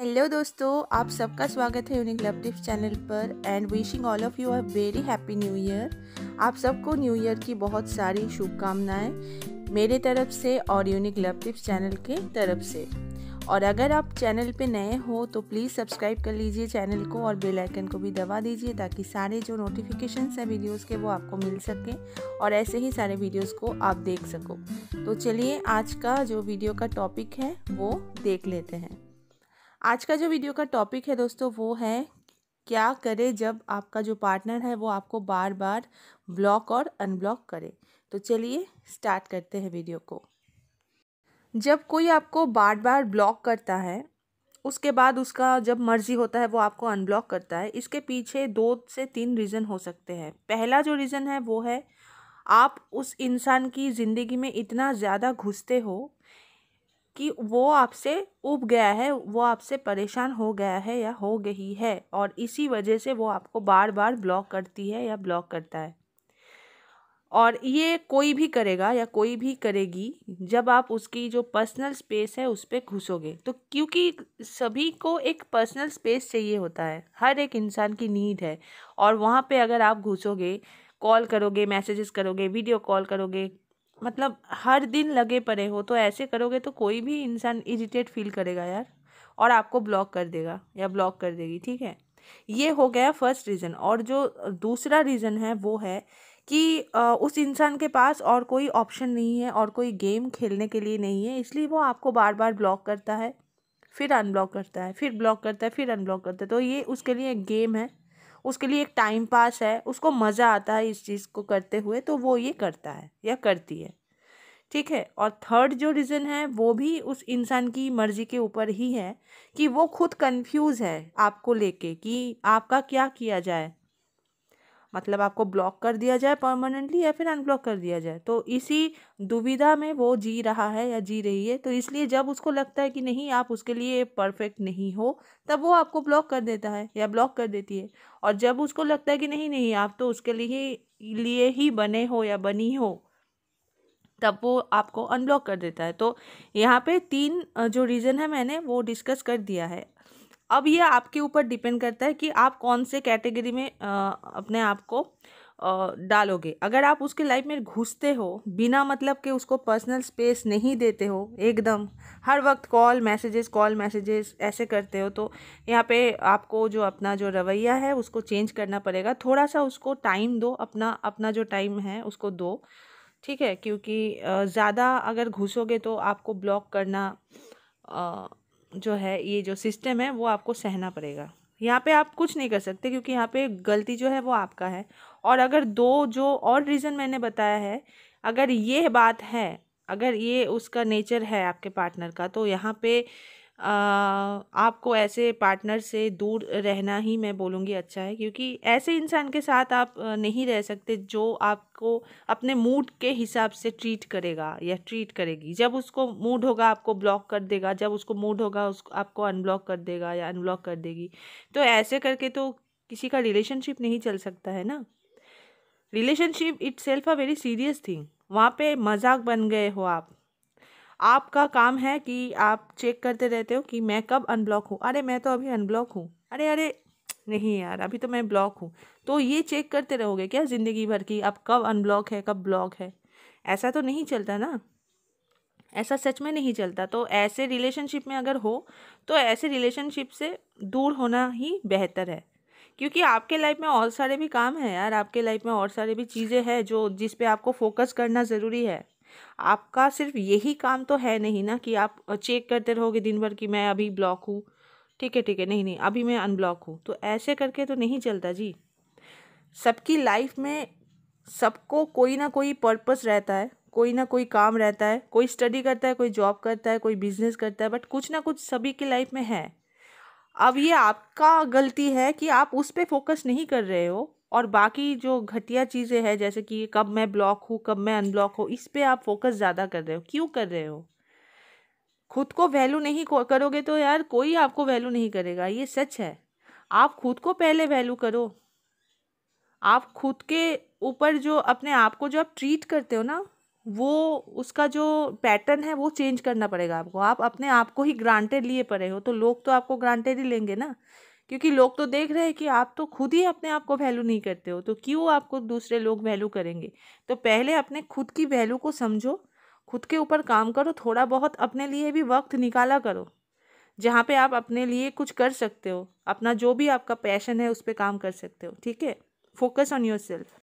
hello दोस्तों आप सबका स्वागत है यूनिक लव टिप्स चैनल पर and wishing all of you a very happy new year आप सबको न्यू ईयर की बहुत सारी शुभकामनाएं मेरे तरफ से और यूनिक लव टिप्स चैनल के तरफ से और अगर आप चैनल पे नए हो तो प्लीज़ सब्सक्राइब कर लीजिए चैनल को और बेल आइकन को भी दबा दीजिए ताकि सारे जो नोटिफिकेशन हैं वीडियोस के वो आपको मिल सकें और ऐसे ही सारे वीडियोस को आप देख सको तो चलिए आज का जो वीडियो का टॉपिक है वो देख लेते हैं आज का जो वीडियो का टॉपिक है दोस्तों वो है क्या करें जब आपका जो पार्टनर है वो आपको बार बार ब्लॉक और अनब्लॉक करे तो चलिए स्टार्ट करते हैं वीडियो को जब कोई आपको बार बार ब्लॉक करता है उसके बाद उसका जब मर्जी होता है वो आपको अनब्लॉक करता है इसके पीछे दो से तीन रीज़न हो सकते हैं पहला जो रीज़न है वो है आप उस इंसान की ज़िंदगी में इतना ज़्यादा घुसते हो कि वो आपसे उब गया है वो आपसे परेशान हो गया है या हो गई है और इसी वजह से वो आपको बार बार ब्लॉक करती है या ब्लॉक करता है और ये कोई भी करेगा या कोई भी करेगी जब आप उसकी जो पर्सनल स्पेस है उस पर घुसोगे तो क्योंकि सभी को एक पर्सनल स्पेस चाहिए होता है हर एक इंसान की नीड है और वहाँ पे अगर आप घुसोगे कॉल करोगे मैसेजेस करोगे वीडियो कॉल करोगे मतलब हर दिन लगे पड़े हो तो ऐसे करोगे तो कोई भी इंसान इरिटेट फील करेगा यार और आपको ब्लॉक कर देगा या ब्लॉक कर देगी ठीक है ये हो गया फर्स्ट रीज़न और जो दूसरा रीज़न है वो है कि उस इंसान के पास और कोई ऑप्शन नहीं है और कोई गेम खेलने के लिए नहीं है इसलिए वो आपको बार बार ब्लॉक करता है फिर अनब्लॉक करता है फिर ब्लॉक करता है फिर अनब्लॉक करता है तो ये उसके लिए एक गेम है उसके लिए एक टाइम पास है उसको मज़ा आता है इस चीज़ को करते हुए तो वो ये करता है या करती है ठीक है और थर्ड जो रीज़न है वो भी उस इंसान की मर्ज़ी के ऊपर ही है कि वो खुद कंफ्यूज है आपको लेके कि आपका क्या किया जाए मतलब आपको ब्लॉक कर दिया जाए परमानेंटली या फिर अनब्लॉक कर दिया जाए तो इसी दुविधा में वो जी रहा है या जी रही है तो इसलिए जब उसको लगता है कि नहीं आप उसके लिए परफेक्ट नहीं हो तब वो आपको ब्लॉक कर देता है या ब्लॉक कर देती है और जब उसको लगता है कि नहीं नहीं आप तो उसके लिए लिए ही बने हो या बनी हो तब वो आपको अनब्लॉक कर देता है तो यहाँ पे तीन जो रीज़न है मैंने वो डिस्कस कर दिया है अब ये आपके ऊपर डिपेंड करता है कि आप कौन से कैटेगरी में आ, अपने आप को डालोगे अगर आप उसके लाइफ में घुसते हो बिना मतलब के उसको पर्सनल स्पेस नहीं देते हो एकदम हर वक्त कॉल मैसेजेस कॉल मैसेजेस ऐसे करते हो तो यहाँ पे आपको जो अपना जो रवैया है उसको चेंज करना पड़ेगा थोड़ा सा उसको टाइम दो अपना अपना जो टाइम है उसको दो ठीक है क्योंकि ज़्यादा अगर घुसोगे तो आपको ब्लॉक करना जो है ये जो सिस्टम है वो आपको सहना पड़ेगा यहाँ पे आप कुछ नहीं कर सकते क्योंकि यहाँ पे गलती जो है वो आपका है और अगर दो जो और रीज़न मैंने बताया है अगर ये बात है अगर ये उसका नेचर है आपके पार्टनर का तो यहाँ पे आपको ऐसे पार्टनर से दूर रहना ही मैं बोलूँगी अच्छा है क्योंकि ऐसे इंसान के साथ आप नहीं रह सकते जो आपको अपने मूड के हिसाब से ट्रीट करेगा या ट्रीट करेगी जब उसको मूड होगा आपको ब्लॉक कर देगा जब उसको मूड होगा उसको आपको अनब्लॉक कर देगा या अनब्लॉक कर देगी तो ऐसे करके तो किसी का रिलेशनशिप नहीं चल सकता है ना relationship itself a very serious thing वहाँ पे मजाक बन गए हो आप आपका काम है कि आप चेक करते रहते हो कि मैं कब अनब्लॉक हूँ अरे मैं तो अभी अनब्लॉक हूँ अरे अरे नहीं यार अभी तो मैं ब्लॉक हूँ तो ये चेक करते रहोगे क्या ज़िंदगी भर की आप कब अनब्लॉक है कब ब्लॉक है ऐसा तो नहीं चलता ना ऐसा सच में नहीं चलता तो ऐसे रिलेशनशिप में अगर हो तो ऐसे रिलेशनशिप से दूर होना ही बेहतर है क्योंकि आपके लाइफ में और सारे भी काम हैं यार आपके लाइफ में और सारे भी चीज़ें हैं जो जिस पे आपको फोकस करना ज़रूरी है आपका सिर्फ यही काम तो है नहीं ना कि आप चेक करते रहोगे दिन भर कि मैं अभी ब्लॉक हूँ ठीक है ठीक है नहीं नहीं अभी मैं अनब्लॉक हूँ तो ऐसे करके तो नहीं चलता जी सबकी लाइफ में सबको कोई ना कोई पर्पस रहता है कोई ना कोई काम रहता है कोई स्टडी करता है कोई जॉब करता है कोई बिजनेस करता है बट कुछ ना कुछ सभी की लाइफ में है अब ये आपका गलती है कि आप उस पर फोकस नहीं कर रहे हो और बाकी जो घटिया चीज़ें हैं जैसे कि कब मैं ब्लॉक हूँ कब मैं अनब्लॉक हूँ इस पर आप फोकस ज़्यादा कर रहे हो क्यों कर रहे हो खुद को वैल्यू नहीं करोगे तो यार कोई आपको वैल्यू नहीं करेगा ये सच है आप खुद को पहले वैल्यू करो आप खुद के ऊपर जो अपने आप को जो आप ट्रीट करते हो ना वो उसका जो पैटर्न है वो चेंज करना पड़ेगा आपको आप अपने आप को ही ग्रांटेड लिए पड़े हो तो लोग तो आपको ग्रांटेड ही लेंगे ना क्योंकि लोग तो देख रहे हैं कि आप तो खुद ही अपने आप को वैल्यू नहीं करते हो तो क्यों आपको दूसरे लोग वैल्यू करेंगे तो पहले अपने खुद की वैल्यू को समझो खुद के ऊपर काम करो थोड़ा बहुत अपने लिए भी वक्त निकाला करो जहाँ पे आप अपने लिए कुछ कर सकते हो अपना जो भी आपका पैशन है उस पर काम कर सकते हो ठीक है फोकस ऑन योर सेल्फ